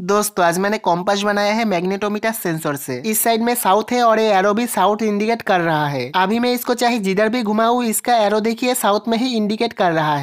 दोस्तों आज मैंने कॉम्पास बनाया है मैग्नेटोमीटर सेंसर से इस साइड में साउथ है और ये एरो भी साउथ इंडिकेट कर रहा है अभी मैं इसको चाहे जिधर भी घुमाऊ इसका एरो देखिए साउथ में ही इंडिकेट कर रहा है